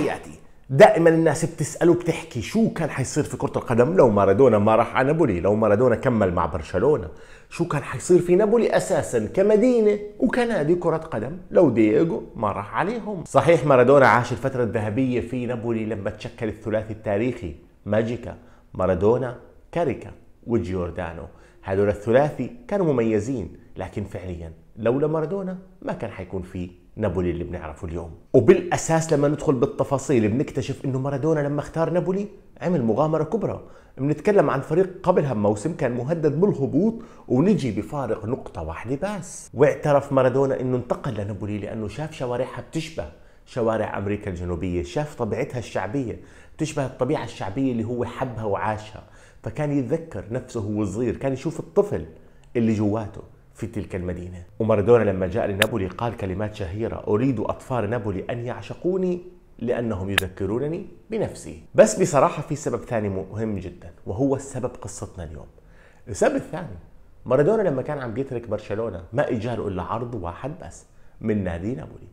حياتي دائما الناس بتسال بتحكي شو كان حيصير في كره القدم لو مارادونا ما راح على نابولي لو مارادونا كمل مع برشلونه شو كان حيصير في نابولي اساسا كمدينه وكنادي كره قدم لو دييغو ما راح عليهم صحيح مارادونا عاش الفتره الذهبيه في نابولي لما تشكل الثلاثي التاريخي ماجيكا مارادونا كاريكا وجيوردانو هذول الثلاثي كانوا مميزين لكن فعليا لولا مارادونا ما كان حيكون في نابولي اللي بنعرفه اليوم وبالاساس لما ندخل بالتفاصيل بنكتشف انه مارادونا لما اختار نابولي عمل مغامره كبرى بنتكلم عن فريق قبلها بموسم كان مهدد بالهبوط ونجي بفارق نقطة واحدة بس واعترف مارادونا انه انتقل لنابولي لانه شاف شوارعها بتشبه شوارع امريكا الجنوبية شاف طبيعتها الشعبية بتشبه الطبيعة الشعبية اللي هو حبها وعاشها فكان يتذكر نفسه وهو صغير كان يشوف الطفل اللي جواته في تلك المدينة ومارادونا لما جاء لنابولي قال كلمات شهيرة أريد أطفال نابولي أن يعشقوني لأنهم يذكرونني بنفسي بس بصراحة في سبب ثاني مهم جدا وهو السبب قصتنا اليوم السبب الثاني مارادونا لما كان عم بيترك برشلونة ما إجاله إلا عرض واحد بس من نادي نابولي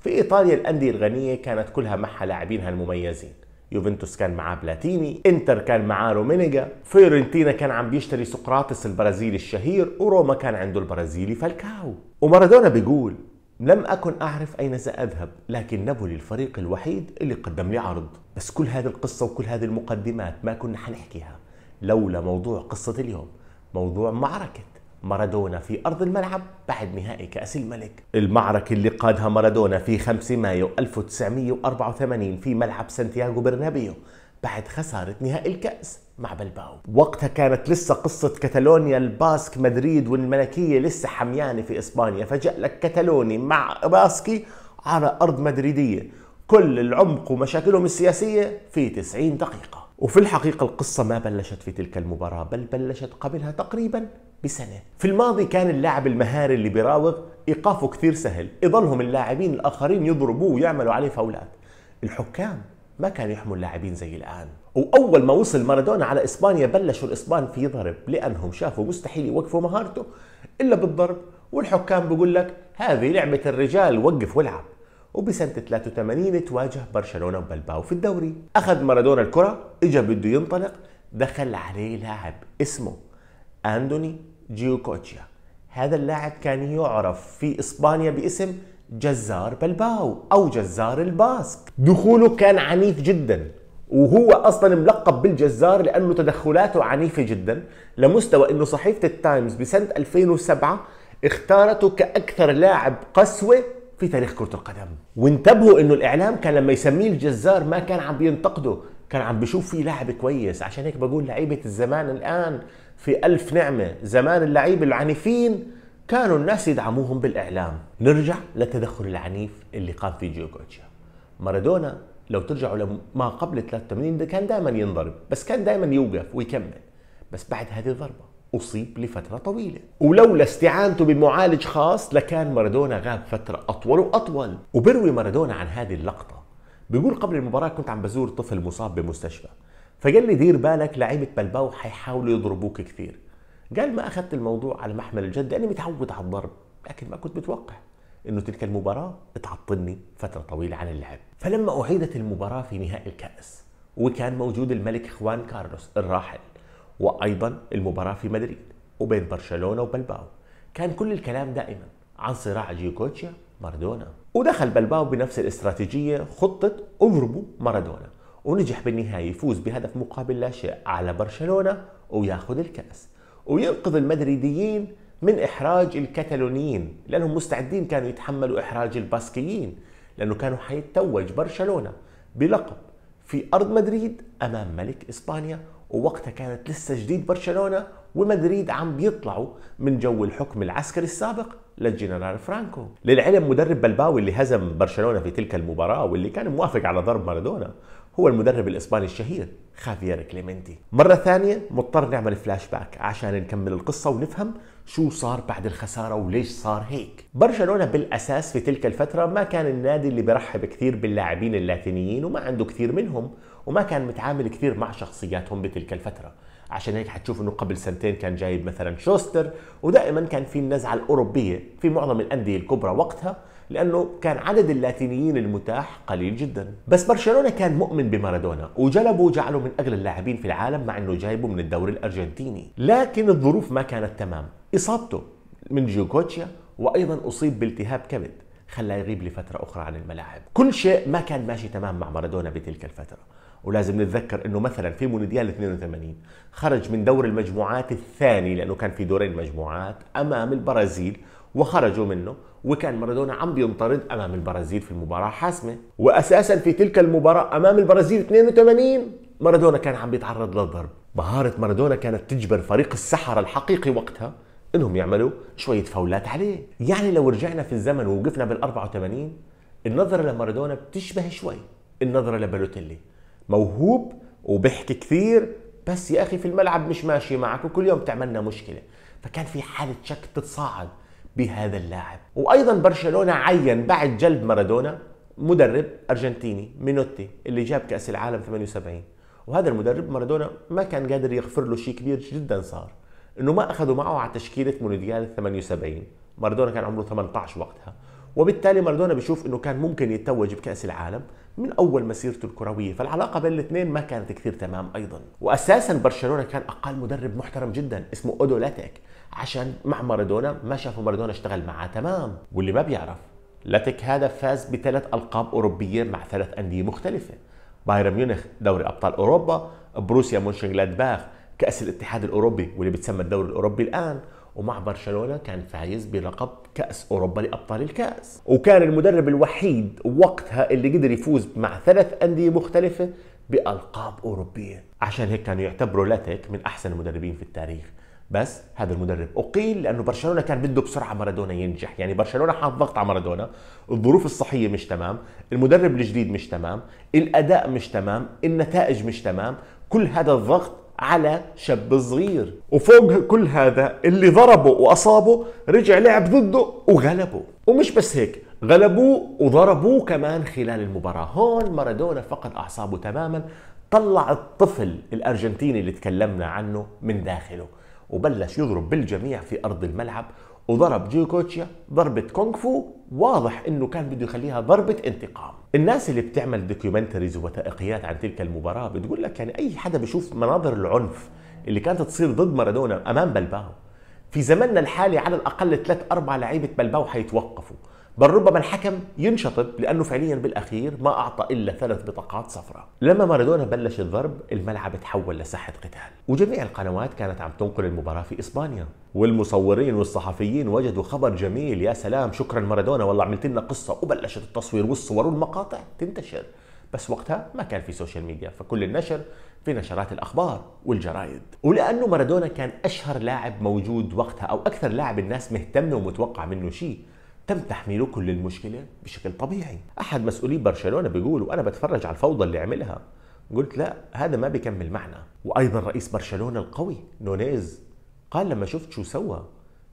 في إيطاليا الأندية الغنية كانت كلها معها لاعبينها المميزين يوفنتوس كان معاه بلاتيني انتر كان معاه رومينيجا فيورنتينا كان عم بيشتري سقراطس البرازيلي الشهير وروما كان عنده البرازيلي فالكاو ومارادونا بيقول لم أكن أعرف أين سأذهب لكن نابولي الفريق الوحيد اللي قدم لي عرض بس كل هذه القصة وكل هذه المقدمات ما كنا حنحكيها لولا موضوع قصة اليوم موضوع معركة مارادونا في أرض الملعب بعد نهائي كأس الملك المعركة اللي قادها مارادونا في 5 مايو 1984 في ملعب سانتياغو برنابيو بعد خسارة نهائي الكأس مع بلباو وقتها كانت لسه قصة كتالونيا الباسك مدريد والملكية لسه حميانة في إسبانيا فجأ لك كتالوني مع باسكي على أرض مدريدية كل العمق ومشاكلهم السياسية في 90 دقيقة وفي الحقيقة القصة ما بلشت في تلك المباراة بل بلشت قبلها تقريبا بسنة في الماضي كان اللاعب المهاري اللي بيراوغ إيقافه كثير سهل يضلهم اللاعبين الآخرين يضربوه ويعملوا عليه فاولات الحكام ما كان يحموا اللاعبين زي الآن وأول ما وصل مارادونا على إسبانيا بلشوا الإسبان في ضرب لأنهم شافوا مستحيل يوقفوا مهارته إلا بالضرب والحكام بقول لك هذه لعبة الرجال وقف والعب وبسنة 83 تواجه برشلونة وبلباو في الدوري أخذ مارادونا الكرة إجا بده ينطلق دخل عليه لاعب اسمه أندوني جيوكوتشيا هذا اللاعب كان يعرف في إسبانيا باسم جزار بلباو أو جزار الباسك دخوله كان عنيف جدا وهو اصلا ملقب بالجزار لانه تدخلاته عنيفه جدا لمستوى انه صحيفه التايمز بسنه 2007 اختارته كاكثر لاعب قسوه في تاريخ كره القدم وانتبهوا انه الاعلام كان لما يسميه الجزار ما كان عم بينتقده كان عم بشوف فيه لاعب كويس عشان هيك بقول لعيبه الزمان الان في ألف نعمة زمان اللعيبة العنيفين كانوا الناس يدعموهم بالإعلام نرجع للتدخل العنيف اللي قام فيه جوكوتشا مارادونا لو ترجعوا لما قبل 83 ده كان دائما ينضرب بس كان دائما يوقف ويكمل بس بعد هذه الضربة أصيب لفترة طويلة ولولا استعانته بمعالج خاص لكان مارادونا غاب فترة أطول وأطول وبروي مارادونا عن هذه اللقطة بيقول قبل المباراة كنت عم بزور طفل مصاب بمستشفى فقال لي دير بالك لعيبه بلباو حيحاولوا يضربوك كثير قال ما اخذت الموضوع على محمل الجد لاني متعود على الضرب لكن ما كنت متوقع انه تلك المباراه تعطلني فتره طويله عن اللعب فلما اعيدت المباراه في نهائي الكاس وكان موجود الملك خوان كارلوس الراحل وايضا المباراه في مدريد وبين برشلونه وبلباو كان كل الكلام دائما عن صراع جيوكوتشيا مارادونا ودخل بلباو بنفس الاستراتيجيه خطه اضربوا مارادونا ونجح بالنهاية يفوز بهدف مقابل لا شيء على برشلونة وياخذ الكأس وينقذ المدريديين من إحراج الكتالونيين لأنهم مستعدين كانوا يتحملوا إحراج الباسكيين لأنه كانوا حيتوج برشلونة بلقب في أرض مدريد أمام ملك إسبانيا ووقتها كانت لسه جديد برشلونة ومدريد عم بيطلعوا من جو الحكم العسكري السابق للجنرال فرانكو للعلم مدرب بلباوي اللي هزم برشلونة في تلك المباراة واللي كان موافق على ضرب مارادونا هو المدرب الإسباني الشهير خافيير كليمنتي مرة ثانية مضطر نعمل فلاش باك عشان نكمل القصة ونفهم شو صار بعد الخسارة وليش صار هيك برشلونة بالأساس في تلك الفترة ما كان النادي اللي برحب كثير باللاعبين اللاتينيين وما عنده كثير منهم وما كان متعامل كثير مع شخصياتهم بتلك الفترة عشان هيك حتشوف انه قبل سنتين كان جايب مثلا شوستر ودائما كان في النزعه الاوروبيه في معظم الانديه الكبرى وقتها لانه كان عدد اللاتينيين المتاح قليل جدا بس برشلونه كان مؤمن بمارادونا وجلبه وجعله من اغلى اللاعبين في العالم مع انه جايبه من الدوري الارجنتيني لكن الظروف ما كانت تمام اصابته من جيوكوتشيا وايضا اصيب بالتهاب كبد خلاه يغيب لفترة أخرى عن الملاعب كل شيء ما كان ماشي تمام مع مارادونا بتلك الفترة ولازم نتذكر انه مثلا في مونديال 82 خرج من دور المجموعات الثاني لانه كان في دورين مجموعات امام البرازيل وخرجوا منه وكان مارادونا عم بينطرد امام البرازيل في المباراه حاسمه واساسا في تلك المباراه امام البرازيل 82 مارادونا كان عم بيتعرض للضرب مهاره مارادونا كانت تجبر فريق السحرة الحقيقي وقتها انهم يعملوا شويه فاولات عليه يعني لو رجعنا في الزمن ووقفنا بال84 النظره لمارادونا بتشبه شوي النظره لبلوتيلي موهوب وبيحكي كثير بس يا اخي في الملعب مش ماشي معك وكل يوم بتعملنا مشكله فكان في حاله شك تتصاعد بهذا اللاعب وايضا برشلونه عين بعد جلب مارادونا مدرب ارجنتيني مينوتي اللي جاب كاس العالم 78 وهذا المدرب مارادونا ما كان قادر يغفر له شيء كبير جدا صار انه ما اخذوا معه على تشكيله مونديال 78 مارادونا كان عمره 18 وقتها وبالتالي مارادونا بشوف انه كان ممكن يتوج بكاس العالم من اول مسيرته الكرويه فالعلاقه بين الاثنين ما كانت كثير تمام ايضا واساسا برشلونه كان اقل مدرب محترم جدا اسمه اودو لاتيك عشان مع مارادونا ما شافوا مارادونا اشتغل معاه تمام واللي ما بيعرف لاتك هذا فاز بثلاث ألقاب أوروبية مع ثلاث أندية مختلفة بايرن ميونخ دوري أبطال أوروبا بروسيا مونشنغلادباخ كأس الاتحاد الأوروبي واللي بتسمى الدوري الأوروبي الآن ومع برشلونة كان فايز بلقب كأس أوروبا لأبطال الكأس وكان المدرب الوحيد وقتها اللي قدر يفوز مع ثلاث أندية مختلفة بألقاب أوروبية عشان هيك كانوا يعتبروا لاتيك من أحسن المدربين في التاريخ بس هذا المدرب اقيل لانه برشلونه كان بده بسرعه مارادونا ينجح يعني برشلونه حاط ضغط على مارادونا الظروف الصحيه مش تمام المدرب الجديد مش تمام الاداء مش تمام النتائج مش تمام كل هذا الضغط على شاب صغير وفوق كل هذا اللي ضربه واصابه رجع لعب ضده وغلبه ومش بس هيك غلبوه وضربوه كمان خلال المباراة هون مارادونا فقد أعصابه تماما طلع الطفل الأرجنتيني اللي تكلمنا عنه من داخله وبلش يضرب بالجميع في ارض الملعب وضرب جيوكوتشيا ضربة كونغ فو واضح انه كان بده يخليها ضربة انتقام الناس اللي بتعمل دوكيومنتريز ووثائقيات عن تلك المباراة بتقول لك يعني اي حدا بشوف مناظر العنف اللي كانت تصير ضد مارادونا امام بلباو في زمننا الحالي على الاقل ثلاث اربع لعيبة بلباو حيتوقفوا بل ربما الحكم ينشطب لانه فعليا بالاخير ما اعطى الا ثلاث بطاقات صفراء لما مارادونا بلش الضرب الملعب تحول لساحه قتال وجميع القنوات كانت عم تنقل المباراه في اسبانيا والمصورين والصحفيين وجدوا خبر جميل يا سلام شكرا مارادونا والله عملت لنا قصه وبلشت التصوير والصور والمقاطع تنتشر بس وقتها ما كان في سوشيال ميديا فكل النشر في نشرات الاخبار والجرايد ولانه مارادونا كان اشهر لاعب موجود وقتها او اكثر لاعب الناس مهتمه ومتوقع منه شيء تم تحميله كل المشكله بشكل طبيعي احد مسؤولي برشلونه بيقول وانا بتفرج على الفوضى اللي عملها قلت لا هذا ما بيكمل معنا وايضا رئيس برشلونه القوي نونيز قال لما شفت شو سوى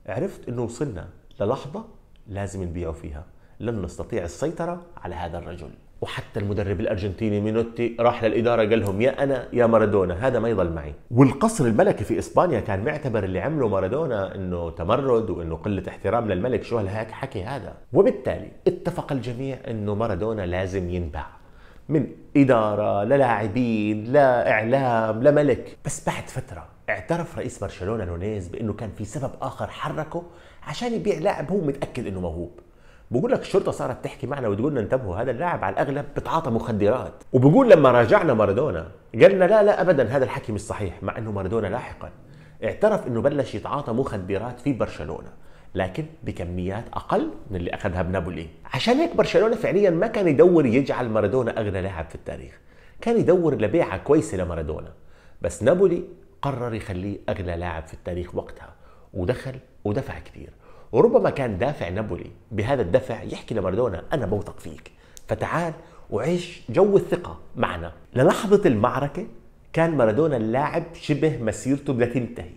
عرفت انه وصلنا للحظه لازم نبيعه فيها لن نستطيع السيطره على هذا الرجل وحتى المدرب الارجنتيني مينوتي راح للاداره قال لهم يا انا يا مارادونا هذا ما يضل معي والقصر الملكي في اسبانيا كان معتبر اللي عمله مارادونا انه تمرد وانه قله احترام للملك شو هالحكي حكي هذا وبالتالي اتفق الجميع انه مارادونا لازم ينباع من إدارة للاعبين لإعلام لملك بس بعد فترة اعترف رئيس برشلونة نونيز بأنه كان في سبب آخر حركه عشان يبيع لاعب هو متأكد أنه موهوب بقول لك الشرطه صارت تحكي معنا وتقول لنا انتبهوا هذا اللاعب على الاغلب بتعاطى مخدرات وبقول لما راجعنا مارادونا قالنا لا لا ابدا هذا الحكي مش صحيح مع انه مارادونا لاحقا اعترف انه بلش يتعاطى مخدرات في برشلونه لكن بكميات اقل من اللي اخذها بنابولي عشان هيك برشلونه فعليا ما كان يدور يجعل مارادونا اغنى لاعب في التاريخ كان يدور لبيعه كويسه لمارادونا بس نابولي قرر يخليه اغلى لاعب في التاريخ وقتها ودخل ودفع كثير وربما كان دافع نابولي بهذا الدفع يحكي لمارادونا انا بوثق فيك فتعال وعيش جو الثقه معنا للحظه المعركه كان مارادونا اللاعب شبه مسيرته بدها تنتهي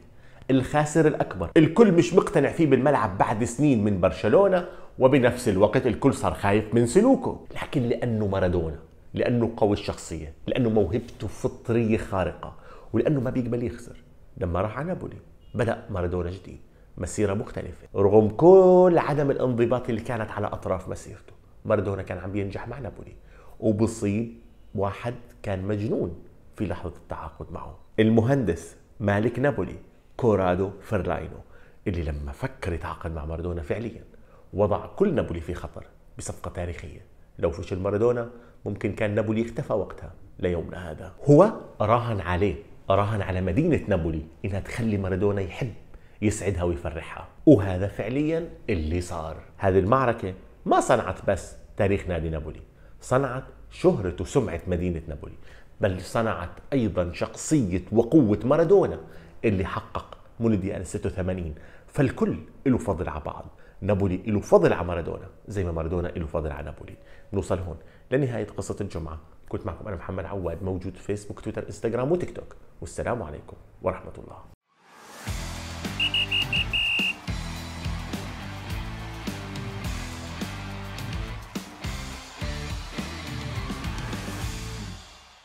الخاسر الأكبر الكل مش مقتنع فيه بالملعب بعد سنين من برشلونة وبنفس الوقت الكل صار خايف من سلوكه لكن لأنه مارادونا لأنه قوي الشخصية لأنه موهبته فطرية خارقة ولأنه ما بيقبل يخسر لما راح على نابولي بدأ مارادونا جديد مسيرة مختلفة رغم كل عدم الانضباط اللي كانت على أطراف مسيرته مارادونا كان عم ينجح مع نابولي وبصيب واحد كان مجنون في لحظة التعاقد معه المهندس مالك نابولي كورادو فرلاينو اللي لما فكر يتعاقد مع مارادونا فعليا وضع كل نابولي في خطر بصفقة تاريخية لو فشل مارادونا ممكن كان نابولي اختفى وقتها ليومنا هذا هو راهن عليه راهن على مدينة نابولي إنها تخلي مارادونا يحب يسعدها ويفرحها وهذا فعليا اللي صار هذه المعركة ما صنعت بس تاريخ نادي نابولي صنعت شهرة وسمعة مدينة نابولي بل صنعت أيضا شخصية وقوة مارادونا اللي حقق مولدي أنا 86 فالكل له فضل على بعض نابولي له فضل على مارادونا زي ما مارادونا له فضل على نابولي نوصل هون لنهاية قصة الجمعة كنت معكم أنا محمد عواد موجود في فيسبوك تويتر انستغرام وتيك توك والسلام عليكم ورحمة الله